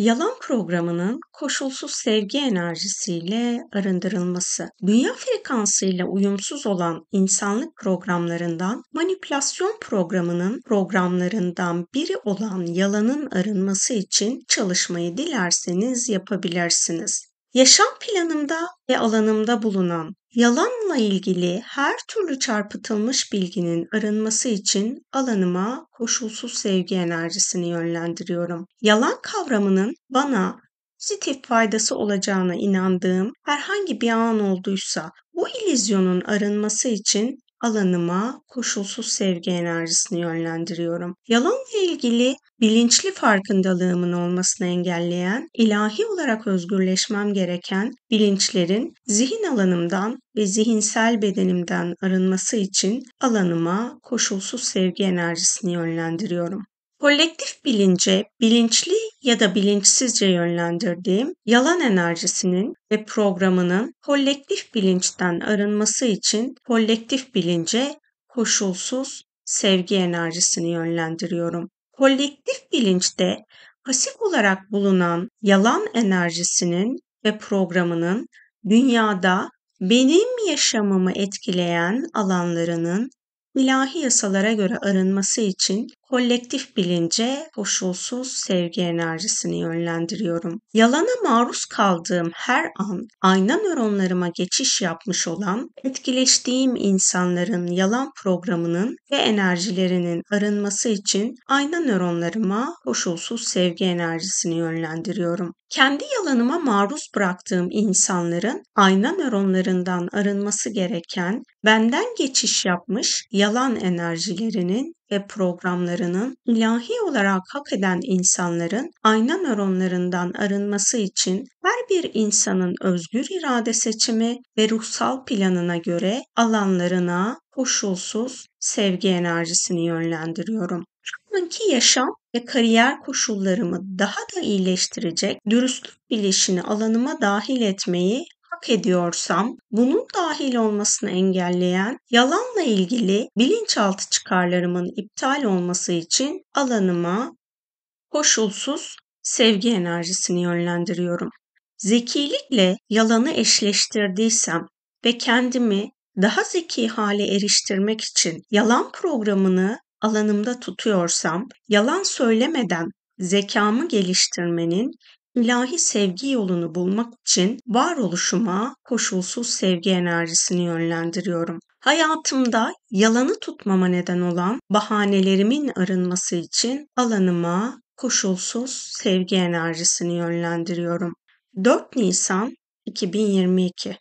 Yalan programının koşulsuz sevgi enerjisiyle arındırılması, dünya frekansıyla uyumsuz olan insanlık programlarından, manipülasyon programının programlarından biri olan yalanın arınması için çalışmayı dilerseniz yapabilirsiniz. Yaşam planımda ve alanımda bulunan yalanla ilgili her türlü çarpıtılmış bilginin arınması için alanıma koşulsuz sevgi enerjisini yönlendiriyorum. Yalan kavramının bana pozitif faydası olacağına inandığım herhangi bir an olduysa bu illüzyonun arınması için alanıma koşulsuz sevgi enerjisini yönlendiriyorum. Yalanla ilgili bilinçli farkındalığımın olmasını engelleyen, ilahi olarak özgürleşmem gereken bilinçlerin zihin alanımdan ve zihinsel bedenimden arınması için alanıma koşulsuz sevgi enerjisini yönlendiriyorum. Kolektif bilince bilinçli ya da bilinçsizce yönlendirdiğim yalan enerjisinin ve programının kolektif bilinçten arınması için kolektif bilince koşulsuz sevgi enerjisini yönlendiriyorum. Kolektif bilinçte pasif olarak bulunan yalan enerjisinin ve programının dünyada benim yaşamımı etkileyen alanlarının ilahi yasalara göre arınması için kolektif bilince koşulsuz sevgi enerjisini yönlendiriyorum. Yalana maruz kaldığım her an ayna nöronlarıma geçiş yapmış olan etkileştiğim insanların yalan programının ve enerjilerinin arınması için ayna nöronlarıma koşulsuz sevgi enerjisini yönlendiriyorum. Kendi yalanıma maruz bıraktığım insanların ayna nöronlarından arınması gereken benden geçiş yapmış yalan enerjilerinin ve programlarının ilahi olarak hak eden insanların ayna nöronlarından arınması için her bir insanın özgür irade seçimi ve ruhsal planına göre alanlarına koşulsuz sevgi enerjisini yönlendiriyorum. Şu anki yaşam ve kariyer koşullarımı daha da iyileştirecek dürüstlük bilişini alanıma dahil etmeyi hak ediyorsam bunun dahil olmasını engelleyen yalanla ilgili bilinçaltı çıkarlarımın iptal olması için alanıma koşulsuz sevgi enerjisini yönlendiriyorum. Zekilikle yalanı eşleştirdiysem ve kendimi daha zeki hale eriştirmek için yalan programını alanımda tutuyorsam, yalan söylemeden zekamı geliştirmenin ilahi sevgi yolunu bulmak için varoluşuma koşulsuz sevgi enerjisini yönlendiriyorum. Hayatımda yalanı tutmama neden olan bahanelerimin arınması için alanıma koşulsuz sevgi enerjisini yönlendiriyorum. 4 Nisan 2022